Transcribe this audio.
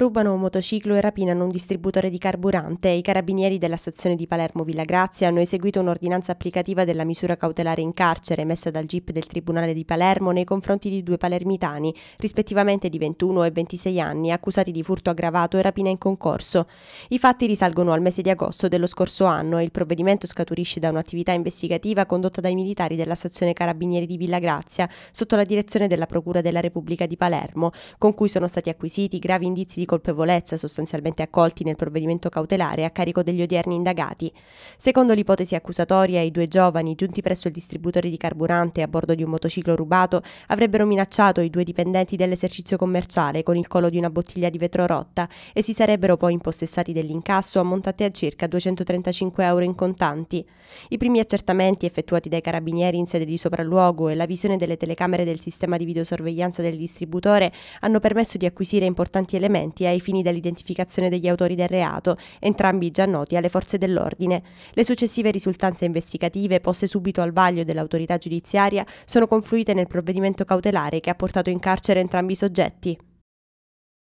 Rubano un motociclo e rapinano un distributore di carburante. I carabinieri della stazione di Palermo Villa Grazia hanno eseguito un'ordinanza applicativa della misura cautelare in carcere emessa dal GIP del Tribunale di Palermo nei confronti di due palermitani, rispettivamente di 21 e 26 anni, accusati di furto aggravato e rapina in concorso. I fatti risalgono al mese di agosto dello scorso anno e il provvedimento scaturisce da un'attività investigativa condotta dai militari della stazione carabinieri di Villa Grazia sotto la direzione della Procura della Repubblica di Palermo, con cui sono stati acquisiti gravi indizi di colpevolezza sostanzialmente accolti nel provvedimento cautelare a carico degli odierni indagati. Secondo l'ipotesi accusatoria, i due giovani, giunti presso il distributore di carburante a bordo di un motociclo rubato, avrebbero minacciato i due dipendenti dell'esercizio commerciale con il collo di una bottiglia di vetro rotta e si sarebbero poi impossessati dell'incasso ammontate a circa 235 euro in contanti. I primi accertamenti effettuati dai carabinieri in sede di sopralluogo e la visione delle telecamere del sistema di videosorveglianza del distributore hanno permesso di acquisire importanti elementi sviluppati ai fini dell'identificazione degli autori del reato, entrambi già noti alle forze dell'ordine. Le successive risultanze investigative poste subito al vaglio dell'autorità giudiziaria sono confluite nel provvedimento cautelare che ha portato in carcere entrambi i soggetti.